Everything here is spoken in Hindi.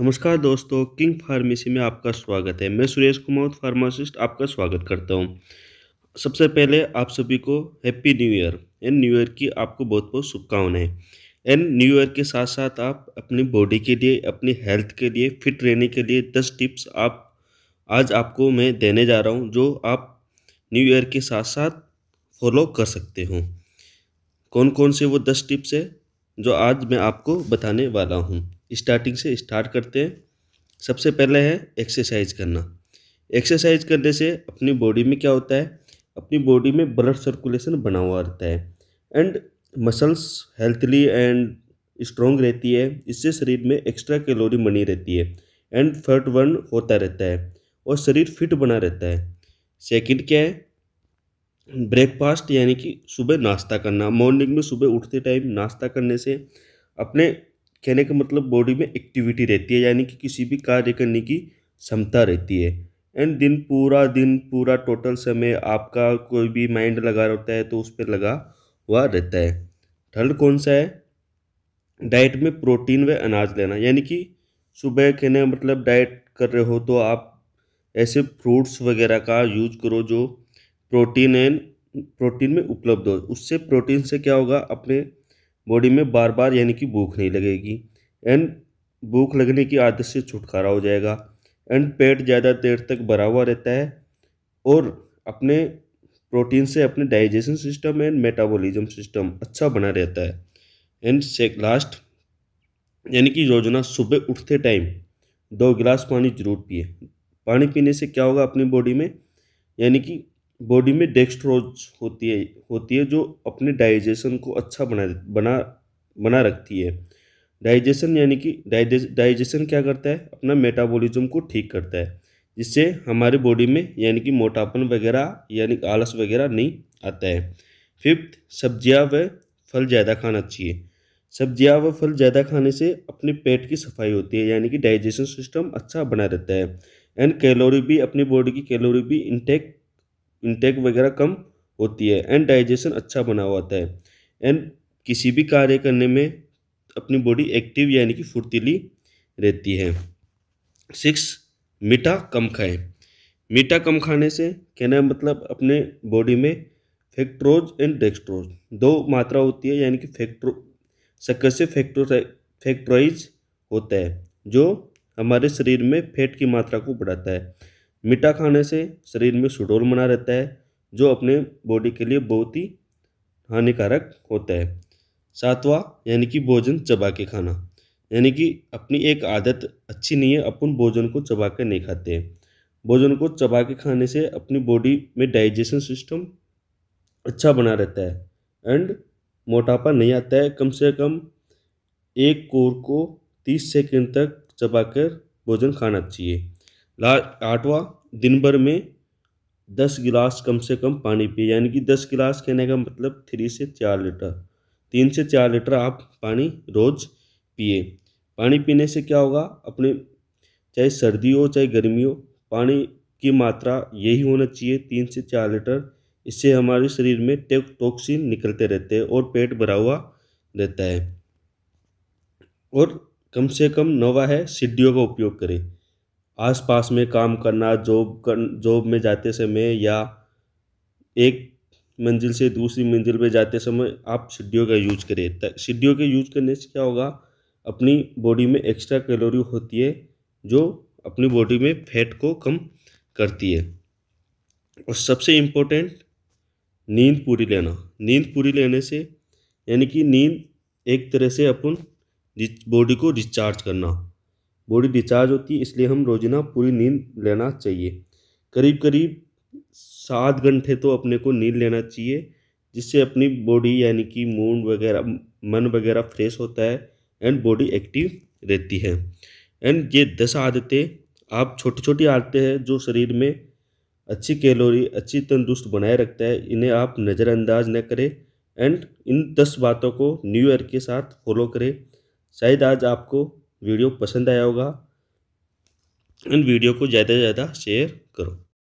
नमस्कार दोस्तों किंग फार्मेसी में आपका स्वागत है मैं सुरेश कुमार फार्मासिस्ट आपका स्वागत करता हूं सबसे पहले आप सभी को happy new year and new year की आपको बहुत बहुत शुभकामनाएं एंड न्यू ईयर के साथ साथ आप अपनी बॉडी के लिए अपनी हेल्थ के लिए फिट रहने के लिए दस टिप्स आप आज आपको मैं देने जा रहा हूँ जो आप न्यू ईयर के साथ साथ फॉलो कर सकते हो कौन कौन से वो दस टिप्स है जो आज मैं आपको बताने वाला हूँ स्टार्टिंग से स्टार्ट करते हैं सबसे पहले है एक्सरसाइज करना एक्सरसाइज करने से अपनी बॉडी में क्या होता है अपनी बॉडी में ब्लड सर्कुलेशन बना हुआ रहता है and muscles healthy and strong रहती है इससे शरीर में एक्स्ट्रा कैलोरी बनी रहती है एंड फैट वर्न होता रहता है और शरीर फिट बना रहता है सेकंड क्या है ब्रेकफास्ट यानी कि सुबह नाश्ता करना मॉर्निंग में सुबह उठते टाइम नाश्ता करने से अपने कहने का मतलब बॉडी में एक्टिविटी रहती है यानी कि किसी भी कार्य करने की क्षमता रहती है एंड दिन पूरा दिन पूरा टोटल समय आपका कोई भी माइंड लगा रहता है तो उस पर लगा हुआ रहता है थर्ड कौन सा है डाइट में प्रोटीन व अनाज लेना यानी कि सुबह कहने मतलब डाइट कर रहे हो तो आप ऐसे फ्रूट्स वगैरह का यूज करो जो प्रोटीन एंड प्रोटीन में उपलब्ध हो उससे प्रोटीन से क्या होगा अपने बॉडी में बार बार यानी कि भूख नहीं लगेगी एंड भूख लगने की आदत से छुटकारा हो जाएगा एंड पेट ज़्यादा देर तक भरा हुआ रहता है और अपने प्रोटीन से अपने digestion system and metabolism system अच्छा बना रहता है एंड से लास्ट यानी कि योजना सुबह उठते टाइम दो गिलास पानी जरूर पिए पानी पीने से क्या होगा अपनी बॉडी में यानी कि बॉडी में डेक्सट्रोज होती है होती है जो अपने डाइजेशन को अच्छा बना बना बना रखती है डाइजेशन यानी कि डाइजेशन क्या करता है अपना मेटाबॉलिज्म को ठीक करता है जिससे हमारे बॉडी में यानी कि मोटापन वगैरह यानी आलस वगैरह नहीं आता है फिफ्थ सब्जियां व फल ज़्यादा खाना चाहिए सब्जियां व फल ज़्यादा खाने से अपने पेट की सफाई होती है यानी कि डाइजेशन सिस्टम अच्छा बना रहता है एंड कैलोरी भी अपनी बॉडी की कैलोरी भी इंटेक इंटेक वगैरह कम होती है एंड डाइजेशन अच्छा बना हुआ होता है एंड किसी भी कार्य करने में अपनी बॉडी एक्टिव यानी कि फुर्तीली रहती है सिक्स मीठा कम खाएं मीठा कम खाने से कहना मतलब अपने बॉडी में फैक्ट्रोज एंड डेक्स्ट्रोज दो मात्रा होती है यानी कि फैक्ट्रो शक्कर से फैक्ट्रो फैक्ट्रोइज होता है जो हमारे शरीर में फैट की मात्रा को बढ़ाता है मीठा खाने से शरीर में सुडोल बना रहता है जो अपने बॉडी के लिए बहुत ही हानिकारक होता है सातवां यानी कि भोजन चबा के खाना यानी कि अपनी एक आदत अच्छी नहीं है अपन भोजन को चबा के नहीं खाते हैं भोजन को चबा के खाने से अपनी बॉडी में डाइजेशन सिस्टम अच्छा बना रहता है एंड मोटापा नहीं आता है कम से कम एक कोर को तीस सेकेंड तक कर भोजन खाना चाहिए ला आठवा दिन भर में दस गिलास कम से कम पानी पिए यानी कि दस गिलास कहने का मतलब थ्री से चार लीटर तीन से चार लीटर आप पानी रोज़ पिए पानी पीने से क्या होगा अपने चाहे सर्दी हो चाहे गर्मी हो पानी की मात्रा यही होना चाहिए तीन से चार लीटर इससे हमारे शरीर में टॉक्सिन निकलते रहते हैं और पेट भरा हुआ रहता है और कम से कम नवा है सीढ़ियों का उपयोग करें आसपास में काम करना जॉब कर जॉब में जाते समय या एक मंजिल से दूसरी मंजिल पे जाते समय आप सीढ़ियों का यूज करें सीढ़ियों के यूज करने से क्या होगा अपनी बॉडी में एक्स्ट्रा कैलोरी होती है जो अपनी बॉडी में फैट को कम करती है और सबसे इम्पोर्टेंट नींद पूरी लेना नींद पूरी लेने से यानी कि नींद एक तरह से अपन बॉडी को रिचार्ज करना बॉडी डिचार्ज होती है इसलिए हम रोज़ाना पूरी नींद लेना चाहिए करीब करीब सात घंटे तो अपने को नींद लेना चाहिए जिससे अपनी बॉडी यानी कि मूड वगैरह मन वगैरह फ्रेश होता है एंड बॉडी एक्टिव रहती है एंड ये दस आदतें आप छोटी छोटी आदतें हैं जो शरीर में अच्छी कैलोरी अच्छी तंदुरुस्त बनाए रखता है इन्हें आप नज़रअंदाज न करें एंड इन दस बातों को न्यू ईयर के साथ फॉलो करें शायद आज आपको वीडियो पसंद आया होगा इन वीडियो को ज़्यादा से ज़्यादा शेयर करो